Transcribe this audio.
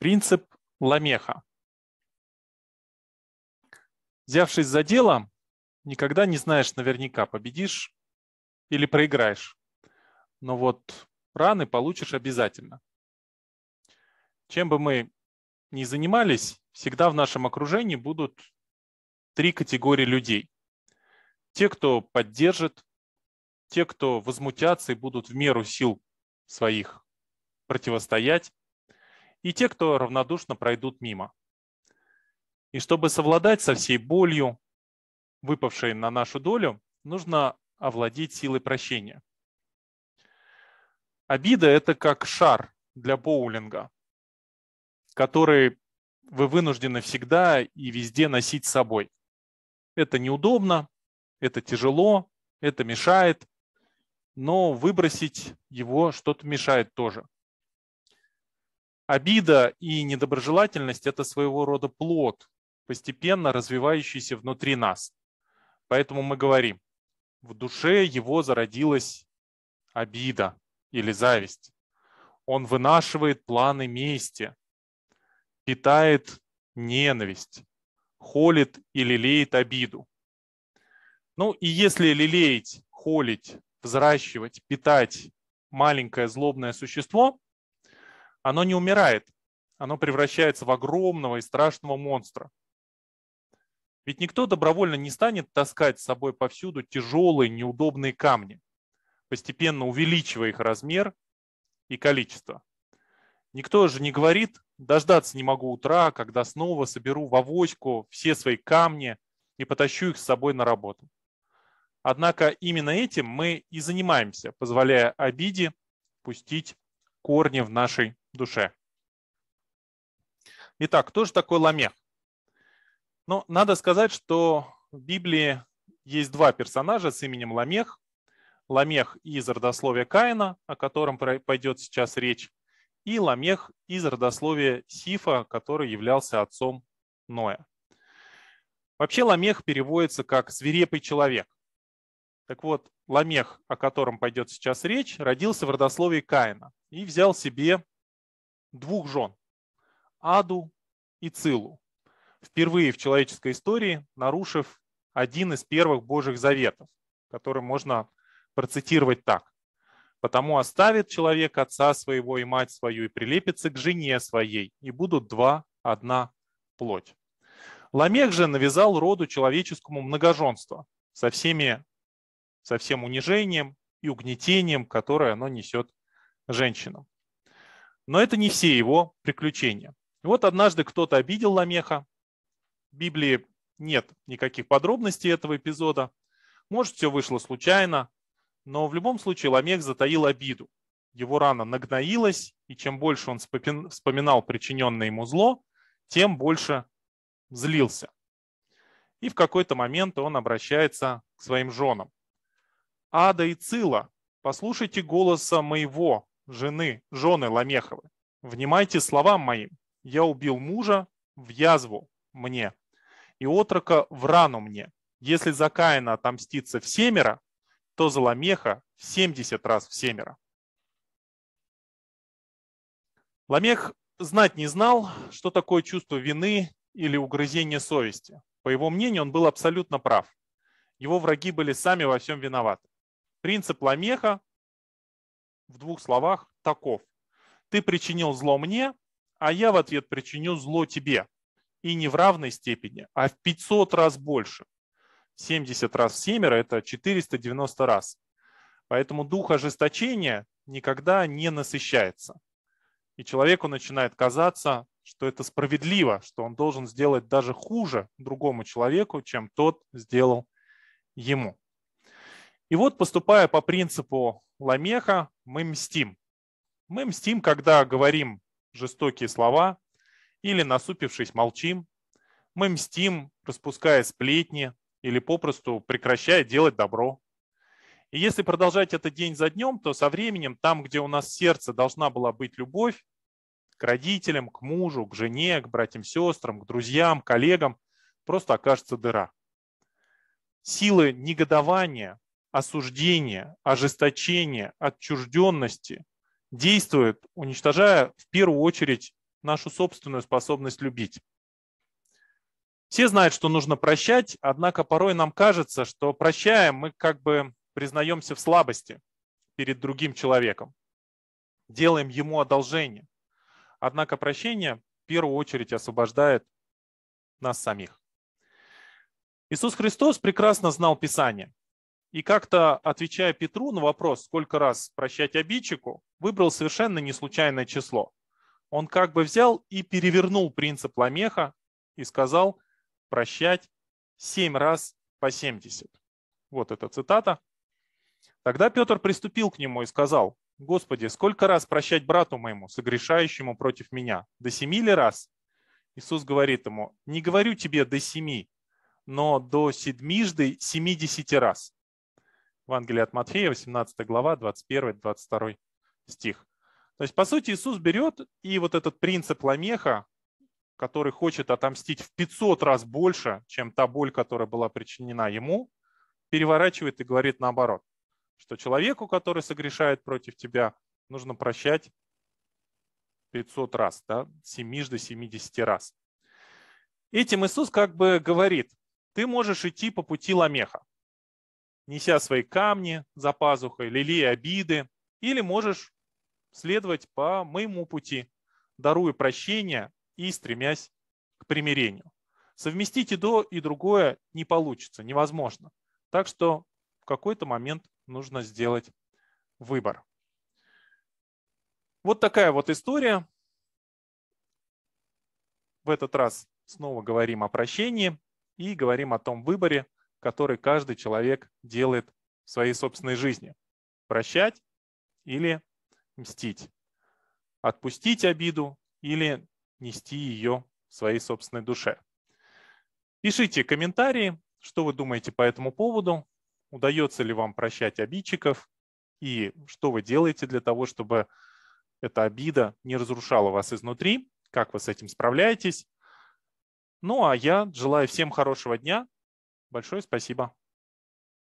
Принцип Ламеха. Взявшись за дело, никогда не знаешь наверняка, победишь или проиграешь. Но вот раны получишь обязательно. Чем бы мы ни занимались, всегда в нашем окружении будут три категории людей. Те, кто поддержит, те, кто возмутятся и будут в меру сил своих противостоять, и те, кто равнодушно пройдут мимо. И чтобы совладать со всей болью, выпавшей на нашу долю, нужно овладеть силой прощения. Обида – это как шар для боулинга, который вы вынуждены всегда и везде носить с собой. Это неудобно, это тяжело, это мешает, но выбросить его что-то мешает тоже – Обида и недоброжелательность – это своего рода плод, постепенно развивающийся внутри нас. Поэтому мы говорим, в душе его зародилась обида или зависть. Он вынашивает планы мести, питает ненависть, холит и лелеет обиду. Ну и если лелеять, холить, взращивать, питать маленькое злобное существо – оно не умирает, оно превращается в огромного и страшного монстра. Ведь никто добровольно не станет таскать с собой повсюду тяжелые, неудобные камни, постепенно увеличивая их размер и количество. Никто же не говорит, дождаться не могу утра, когда снова соберу в авоську все свои камни и потащу их с собой на работу. Однако именно этим мы и занимаемся, позволяя обиде пустить корни в нашей душе. Итак, кто же такой Ламех? Ну, надо сказать, что в Библии есть два персонажа с именем Ламех. Ламех из родословия Каина, о котором пойдет сейчас речь, и Ламех из родословия Сифа, который являлся отцом Ноя. Вообще Ламех переводится как «свирепый человек». Так вот, Ламех, о котором пойдет сейчас речь, родился в родословии Каина и взял себе двух жен – Аду и Цилу, впервые в человеческой истории нарушив один из первых Божьих заветов, который можно процитировать так. «Потому оставит человек отца своего и мать свою и прилепится к жене своей, и будут два одна плоть». Ламех же навязал роду человеческому многоженство со, всеми, со всем унижением и угнетением, которое оно несет женщинам. Но это не все его приключения. И вот однажды кто-то обидел Ламеха. В Библии нет никаких подробностей этого эпизода. Может, все вышло случайно, но в любом случае Ламех затаил обиду. Его рана нагноилась, и чем больше он вспоминал причиненное ему зло, тем больше злился. И в какой-то момент он обращается к своим женам. «Ада и Цила, послушайте голоса моего, жены, жены Ламеховы, внимайте словам моим. Я убил мужа в язву мне и отрока в рану мне. Если за Каина отомстится в семеро, то за Ламеха в 70 раз в семеро. Ламех знать не знал, что такое чувство вины или угрызение совести. По его мнению, он был абсолютно прав. Его враги были сами во всем виноваты. Принцип Ламеха в двух словах таков. Ты причинил зло мне, а я в ответ причиню зло тебе. И не в равной степени, а в 500 раз больше. 70 раз в семеро – это 490 раз. Поэтому дух ожесточения никогда не насыщается. И человеку начинает казаться, что это справедливо, что он должен сделать даже хуже другому человеку, чем тот сделал ему. И вот, поступая по принципу Ламеха, мы мстим. Мы мстим, когда говорим жестокие слова или, насупившись, молчим. Мы мстим, распуская сплетни или попросту прекращая делать добро. И если продолжать это день за днем, то со временем там, где у нас сердце должна была быть любовь, к родителям, к мужу, к жене, к братьям-сестрам, к друзьям, коллегам, просто окажется дыра. Силы негодования, осуждения, ожесточения, отчужденности действует, уничтожая в первую очередь нашу собственную способность любить. Все знают, что нужно прощать, однако порой нам кажется, что прощаем мы как бы признаемся в слабости перед другим человеком, делаем ему одолжение. Однако прощение в первую очередь освобождает нас самих. Иисус Христос прекрасно знал Писание. И как-то, отвечая Петру на вопрос, сколько раз прощать обидчику, выбрал совершенно не случайное число. Он как бы взял и перевернул принцип Ламеха и сказал прощать 7 раз по 70. Вот эта цитата. Тогда Петр приступил к нему и сказал, «Господи, сколько раз прощать брату моему, согрешающему против меня? До семи ли раз?» Иисус говорит ему, «Не говорю тебе до семи, но до седмижды семидесяти раз». Евангелие от Матфея, 18 глава, 21-22 стих. То есть, по сути, Иисус берет и вот этот принцип ламеха, который хочет отомстить в 500 раз больше, чем та боль, которая была причинена ему, переворачивает и говорит наоборот, что человеку, который согрешает против тебя, нужно прощать 500 раз, да, 7 до 70 раз. Этим Иисус как бы говорит, ты можешь идти по пути ламеха неся свои камни за пазухой, лелея обиды, или можешь следовать по моему пути, даруя прощение и стремясь к примирению. Совместить и то, и другое не получится, невозможно. Так что в какой-то момент нужно сделать выбор. Вот такая вот история. В этот раз снова говорим о прощении и говорим о том выборе, который каждый человек делает в своей собственной жизни. Прощать или мстить. Отпустить обиду или нести ее в своей собственной душе. Пишите комментарии, что вы думаете по этому поводу, удается ли вам прощать обидчиков и что вы делаете для того, чтобы эта обида не разрушала вас изнутри, как вы с этим справляетесь. Ну а я желаю всем хорошего дня, Большое спасибо.